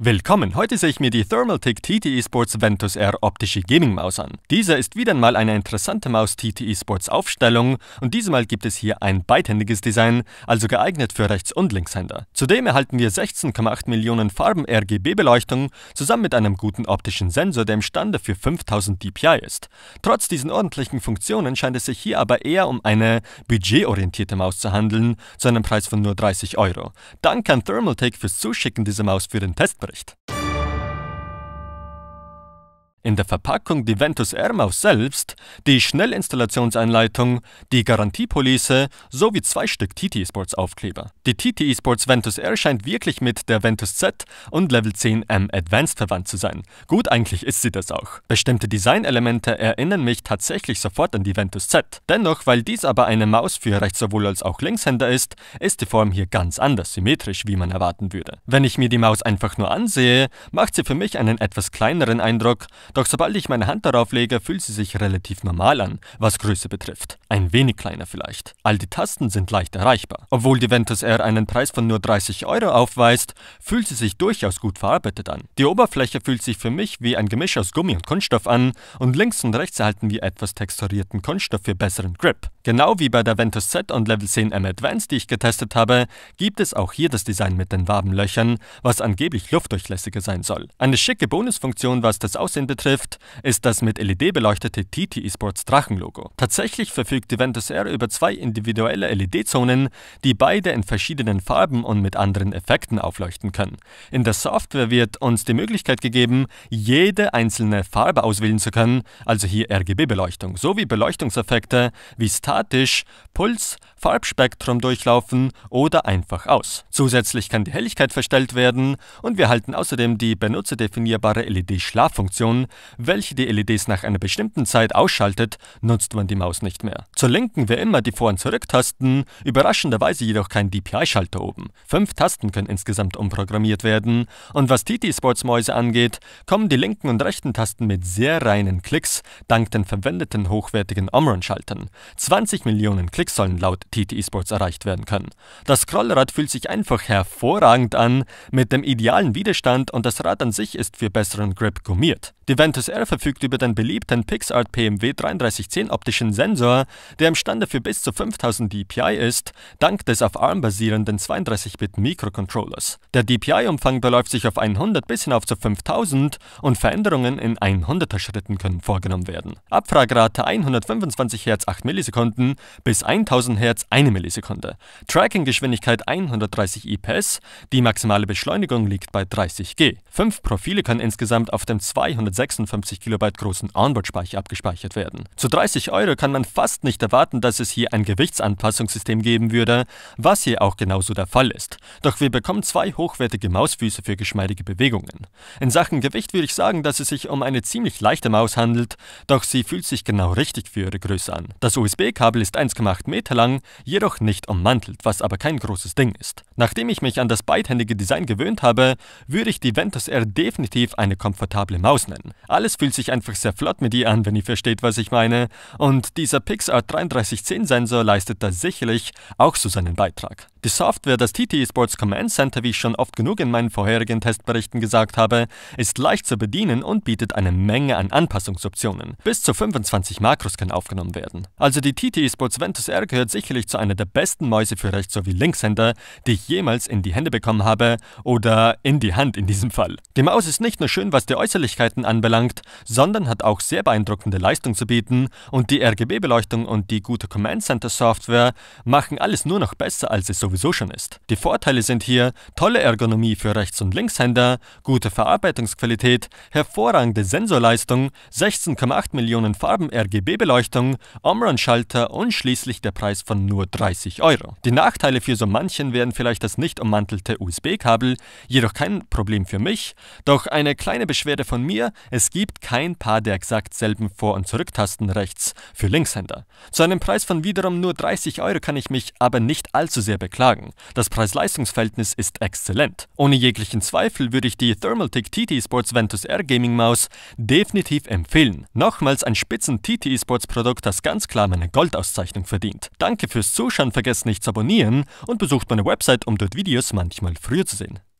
Willkommen, heute sehe ich mir die Thermaltake TT Esports Ventus R optische Gaming Maus an. Dieser ist wieder mal eine interessante Maus TT Esports Aufstellung und diesmal gibt es hier ein beidhändiges Design, also geeignet für Rechts- und Linkshänder. Zudem erhalten wir 16,8 Millionen Farben RGB Beleuchtung zusammen mit einem guten optischen Sensor, der imstande für 5000 DPI ist. Trotz diesen ordentlichen Funktionen scheint es sich hier aber eher um eine budgetorientierte Maus zu handeln, zu einem Preis von nur 30 Euro. Danke an Thermaltake fürs Zuschicken dieser Maus für den Test Nachricht. In der Verpackung die Ventus Airmaus selbst, die Schnellinstallationseinleitung, die Garantiepolice sowie zwei Stück TT Esports Aufkleber. Die TT Esports Ventus Air scheint wirklich mit der Ventus Z und Level 10 M Advanced verwandt zu sein. Gut, eigentlich ist sie das auch. Bestimmte Designelemente erinnern mich tatsächlich sofort an die Ventus Z. Dennoch, weil dies aber eine Maus für rechts sowohl als auch Linkshänder ist, ist die Form hier ganz anders symmetrisch, wie man erwarten würde. Wenn ich mir die Maus einfach nur ansehe, macht sie für mich einen etwas kleineren Eindruck, doch sobald ich meine Hand darauf lege, fühlt sie sich relativ normal an, was Größe betrifft. Ein wenig kleiner vielleicht. All die Tasten sind leicht erreichbar. Obwohl die Ventus Air einen Preis von nur 30 Euro aufweist, fühlt sie sich durchaus gut verarbeitet an. Die Oberfläche fühlt sich für mich wie ein Gemisch aus Gummi und Kunststoff an und links und rechts erhalten wir etwas texturierten Kunststoff für besseren Grip. Genau wie bei der Ventus Z und Level 10 M Advanced, die ich getestet habe, gibt es auch hier das Design mit den Wabenlöchern, was angeblich luftdurchlässiger sein soll. Eine schicke Bonusfunktion, was das Aussehen betrifft, betrifft, ist das mit LED beleuchtete TT Esports Drachenlogo. Tatsächlich verfügt Juventus Air über zwei individuelle LED-Zonen, die beide in verschiedenen Farben und mit anderen Effekten aufleuchten können. In der Software wird uns die Möglichkeit gegeben, jede einzelne Farbe auswählen zu können, also hier RGB-Beleuchtung, sowie Beleuchtungseffekte wie statisch, Puls, Farbspektrum durchlaufen oder einfach aus. Zusätzlich kann die Helligkeit verstellt werden und wir halten außerdem die benutzerdefinierbare LED-Schlaffunktion, welche die LEDs nach einer bestimmten Zeit ausschaltet, nutzt man die Maus nicht mehr. Zur linken wäre immer die Vor- und Zurücktasten, überraschenderweise jedoch kein DPI-Schalter oben. Fünf Tasten können insgesamt umprogrammiert werden und was TT Sports Mäuse angeht, kommen die linken und rechten Tasten mit sehr reinen Klicks dank den verwendeten hochwertigen Omron-Schaltern. 20 Millionen Klicks sollen laut TT sports erreicht werden können. Das Scrollrad fühlt sich einfach hervorragend an, mit dem idealen Widerstand und das Rad an sich ist für besseren Grip gummiert. Die Ventus R verfügt über den beliebten PixArt PMW 3310 optischen Sensor, der imstande für bis zu 5000 DPI ist, dank des auf ARM basierenden 32-Bit Mikrocontrollers. Der DPI-Umfang beläuft sich auf 100 bis hinauf zu 5000 und Veränderungen in 100er Schritten können vorgenommen werden. Abfragerate 125 Hz 8 Millisekunden bis 1000 Hz 1 Millisekunde. Tracking-Geschwindigkeit 130 IPS, die maximale Beschleunigung liegt bei 30 G. Fünf Profile können insgesamt auf dem 260 256 KB großen Onboard-Speicher abgespeichert werden. Zu 30 Euro kann man fast nicht erwarten, dass es hier ein Gewichtsanpassungssystem geben würde, was hier auch genauso der Fall ist. Doch wir bekommen zwei hochwertige Mausfüße für geschmeidige Bewegungen. In Sachen Gewicht würde ich sagen, dass es sich um eine ziemlich leichte Maus handelt, doch sie fühlt sich genau richtig für ihre Größe an. Das USB-Kabel ist 1,8 Meter lang, jedoch nicht ummantelt, was aber kein großes Ding ist. Nachdem ich mich an das beidhändige Design gewöhnt habe, würde ich die Ventus R definitiv eine komfortable Maus nennen. Alles fühlt sich einfach sehr flott mit ihr an, wenn ihr versteht, was ich meine. Und dieser Pixar 3310 Sensor leistet da sicherlich auch so seinen Beitrag. Die Software des TT Esports Command Center, wie ich schon oft genug in meinen vorherigen Testberichten gesagt habe, ist leicht zu bedienen und bietet eine Menge an Anpassungsoptionen. Bis zu 25 Makros können aufgenommen werden. Also die TT Esports Ventus R gehört sicherlich zu einer der besten Mäuse für Rechts- sowie Linkshänder, die ich jemals in die Hände bekommen habe oder in die Hand in diesem Fall. Die Maus ist nicht nur schön, was die Äußerlichkeiten anbelangt, sondern hat auch sehr beeindruckende Leistung zu bieten und die RGB-Beleuchtung und die gute Command Center Software machen alles nur noch besser, als es so sowieso schon ist. Die Vorteile sind hier tolle Ergonomie für Rechts- und Linkshänder, gute Verarbeitungsqualität, hervorragende Sensorleistung, 16,8 Millionen Farben RGB-Beleuchtung, Omron-Schalter und schließlich der Preis von nur 30 Euro. Die Nachteile für so manchen wären vielleicht das nicht ummantelte USB-Kabel, jedoch kein Problem für mich. Doch eine kleine Beschwerde von mir, es gibt kein Paar der exakt selben Vor- und Zurücktasten rechts für Linkshänder. Zu einem Preis von wiederum nur 30 Euro kann ich mich aber nicht allzu sehr beklagen beklagen. Das Preis-Leistungs-Verhältnis ist exzellent. Ohne jeglichen Zweifel würde ich die Thermaltake TT Sports Ventus Air Gaming Maus definitiv empfehlen. Nochmals ein spitzen TT Sports Produkt, das ganz klar meine Goldauszeichnung verdient. Danke fürs Zuschauen, vergesst nicht zu abonnieren und besucht meine Website, um dort Videos manchmal früher zu sehen.